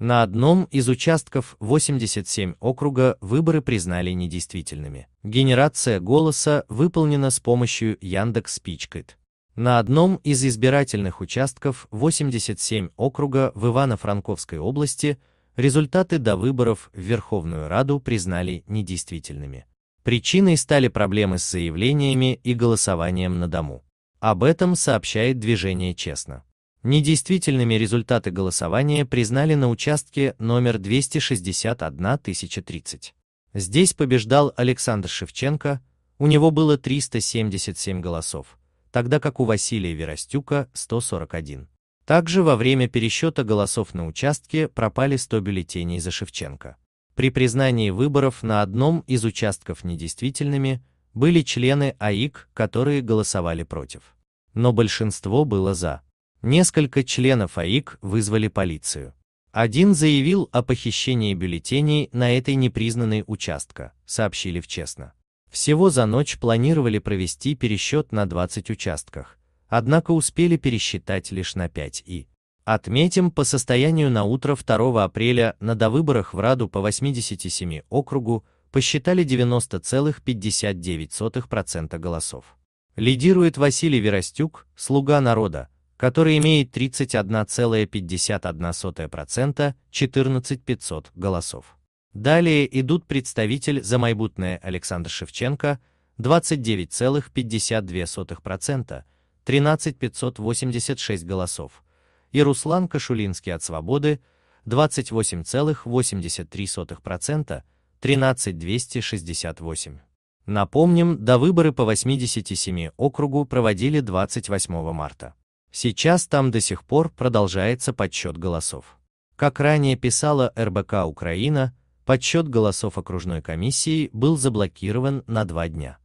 На одном из участков 87 округа выборы признали недействительными. Генерация голоса выполнена с помощью Яндекс Пичкит. На одном из избирательных участков 87 округа в Ивано-Франковской области результаты до выборов в Верховную Раду признали недействительными. Причиной стали проблемы с заявлениями и голосованием на дому. Об этом сообщает движение «Честно». Недействительными результаты голосования признали на участке номер 261 030. Здесь побеждал Александр Шевченко, у него было 377 голосов, тогда как у Василия Веростюка 141. Также во время пересчета голосов на участке пропали 100 бюллетеней за Шевченко. При признании выборов на одном из участков недействительными были члены АИК, которые голосовали против. Но большинство было за. Несколько членов АИК вызвали полицию. Один заявил о похищении бюллетеней на этой непризнанной участка, сообщили в Честно. Всего за ночь планировали провести пересчет на 20 участках, однако успели пересчитать лишь на 5 и. Отметим, по состоянию на утро 2 апреля на довыборах в Раду по 87 округу посчитали 90,59% голосов. Лидирует Василий Веростюк, «Слуга народа», который имеет 31,51% 14500 голосов. Далее идут представитель за «Замайбутное» Александр Шевченко 29,52% 13586 голосов и Руслан Кашулинский от «Свободы» 28,83% 13268. Напомним, до выборы по 87 округу проводили 28 марта. Сейчас там до сих пор продолжается подсчет голосов. Как ранее писала РБК Украина, подсчет голосов окружной комиссии был заблокирован на два дня.